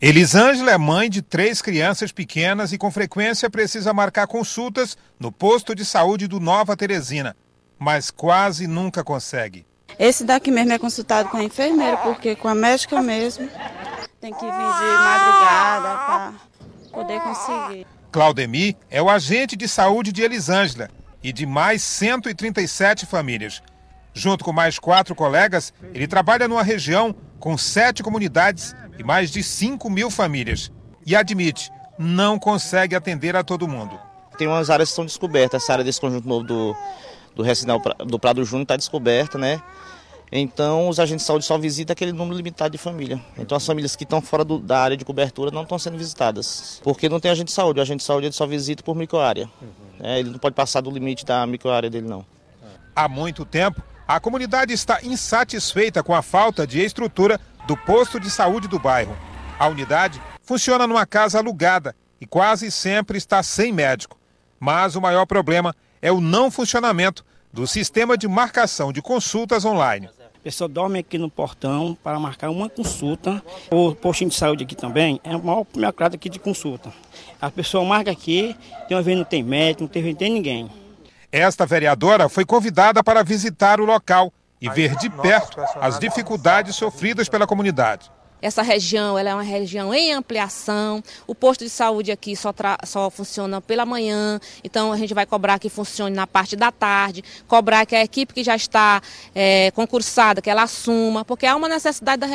Elisângela é mãe de três crianças pequenas e com frequência precisa marcar consultas no posto de saúde do Nova Teresina, mas quase nunca consegue. Esse daqui mesmo é consultado com a enfermeira, porque com a médica mesmo tem que vir de madrugada para poder conseguir. Claudemir é o agente de saúde de Elisângela e de mais 137 famílias. Junto com mais quatro colegas, ele trabalha numa região com sete comunidades e mais de 5 mil famílias. E admite, não consegue atender a todo mundo. Tem umas áreas que estão descobertas. Essa área desse conjunto novo do, do Recinal do Prado Júnior está descoberta, né? Então, os agentes de saúde só visitam aquele número limitado de família. Então, as famílias que estão fora do, da área de cobertura não estão sendo visitadas, porque não tem agente de saúde. O agente de saúde ele só visita por microárea. Uhum. É, ele não pode passar do limite da microárea dele, não. Há muito tempo, a comunidade está insatisfeita com a falta de estrutura do posto de saúde do bairro. A unidade funciona numa casa alugada e quase sempre está sem médico. Mas o maior problema é o não funcionamento do sistema de marcação de consultas online. A pessoa dorme aqui no portão para marcar uma consulta. O postinho de saúde aqui também é o maior mercado aqui de consulta. A pessoa marca aqui, tem uma vez não tem médico, não tem, não tem ninguém. Esta vereadora foi convidada para visitar o local e ver de perto as dificuldades sofridas pela comunidade. Essa região ela é uma região em ampliação. O posto de saúde aqui só, só funciona pela manhã, então a gente vai cobrar que funcione na parte da tarde, cobrar que a equipe que já está é, concursada, que ela assuma, porque há uma necessidade da região.